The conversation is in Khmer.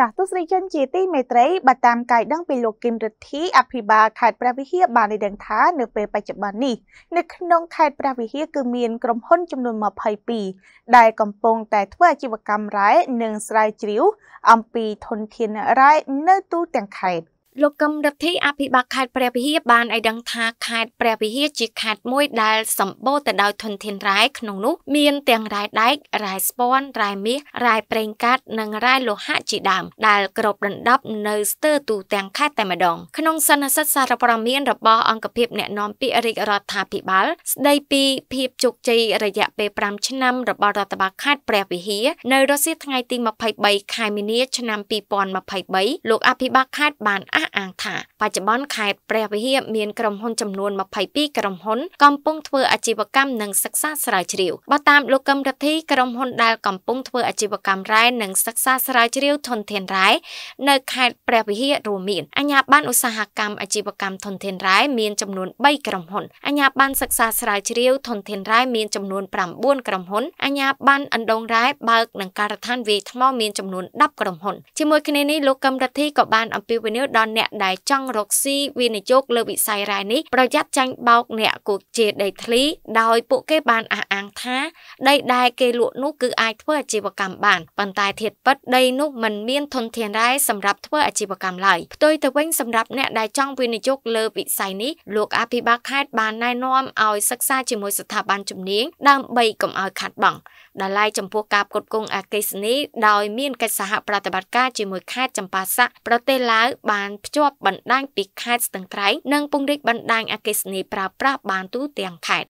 ចាទស្សនិកជនជាទីមេត្រីបើតាមកាយដឹងពីលោកគឹមរិទ្ធីអភិបាលខេត្តព្រះវិហារបានដឹងថានៅពេលបច្ចុប្បន្ននេះនៅក្នុងខេត្តព្រះវិហារគឺមានក្រុមហ៊ុនចំនួន22ដែលកំពុងតែធ្វើអាជីវកម្មរ៉ែនិងស្រាវជ្រាវអំពីធនធានរ៉ែនៅទូទាំងខេត្តលោកកឹមរដ្ឋីអភិបាលខេត្តព្រះវិហារបានឲ្យដឹងថាខេត្តព្រះវិហារជាខេត្តមួយដែលសម្បូរទៅដោយធនធានរ៉ែក្នុងនោះ មានទាំងរ៉ែដែករ៉ែស្ពាន់រ៉ែមាសរ៉ែប្រេងកាតនិងរ៉ែលោហៈជាដើមដែលគ្របដណ្ដប់ នៅស្ទើរទូទាំងខេត្តតែម្ដងក្នុងសន្និសីទសារព័ត៌មានរបស់អង្គភាព អ្នកណែនាំពាក្យរាជរដ្ឋាភិបាល ស្ដីពី ភាពជោគជ័យរយៈពេល5ឆ្នាំរបស់រដ្ឋបាលខេត្តព្រះវិហារនៅរសៀលថ្ងៃទី23ខែមីនាឆ្នាំ2023លោកអភិបាលខេត្តបានអះះអាងថាបច្ចុប្បន្នខេត្តព្រះវិហារមានក្រុមហ៊ុនចំនួន22ក្រុមហ៊ុន កំពុង ធ្វើអាជីវកម្មនិងសិក្សាស្រាវជ្រាវបើតាមលោកកឹមរដ្ឋីក្រុមហ៊ុនដែលកំពុងធ្វើអាជីវកម្មរ៉ែនិងសិក្សាស្រាវជ្រាវ ធនធានរ៉ែនៅខេត្តព្រះវិហាររួមមានអាជ្ញាប័ណ្ណឧស្សាហកម្មអាជីវកម្មធនធានរ៉ែមានចំនួន3ក្រុមហ៊ុនអាជ្ញាប័ណ្ណសិក្សាស្រាវជ្រាវ ធនធានរ៉ែមានចំនួន9ក្រុមហ៊ុនអាជ្ញាប័ណ្ណអណ្ដូងរ៉ែបើកនិងការដ្ឋានវាយថ្មមានចំនួន10ក្រុមហ៊ុនជាមួយគ្នានេះលោកកឹមរដ្ឋីក៏បានអំពាវនាវដល់អ្នកដែលចង់រកស៊ីវិនិយោគលើវិស័យរ៉ែនេះប្រយ័ត្នចាញ់បោកអ្នកគូជេរដីធ្លីដោយពួកគេបានអះងថាដីដែលគេលក់នោះគឺអាចធ្វើអាជីវកម្មបានប៉ុន្តែធាតពិតដីនោះមិនមានធនធានរ៉ែសម្រាប់ធ្វើអាជីវកម្មឡើយផ្ទុយទៅវិញសម្រាប់អ្នកដែលចង់វិនិយោគលើវិស័យនេះលោកអភិបាលខេត្តបានណែនាំឲ្យសិក្សាជាមួយស្ថាប័នជំនាញដើម្បីកុំឲ្យខាត់បង់ដែលឡាយចំពោះការផ្គត់ផ្គង់អកេសនីដោយមានកិច្ចសហប្រតិបត្តិការជាមួយខេត្តចម្ប៉ាសាក់ប្រទេសឡាវបានភ្ជាប់បណ្ដាញពីខេត្តស្ទឹងត្រែងនិងពង្រីកបណ្ដាញអកេសនីប្រើប្រាស់បានទូទាំងខេត្ត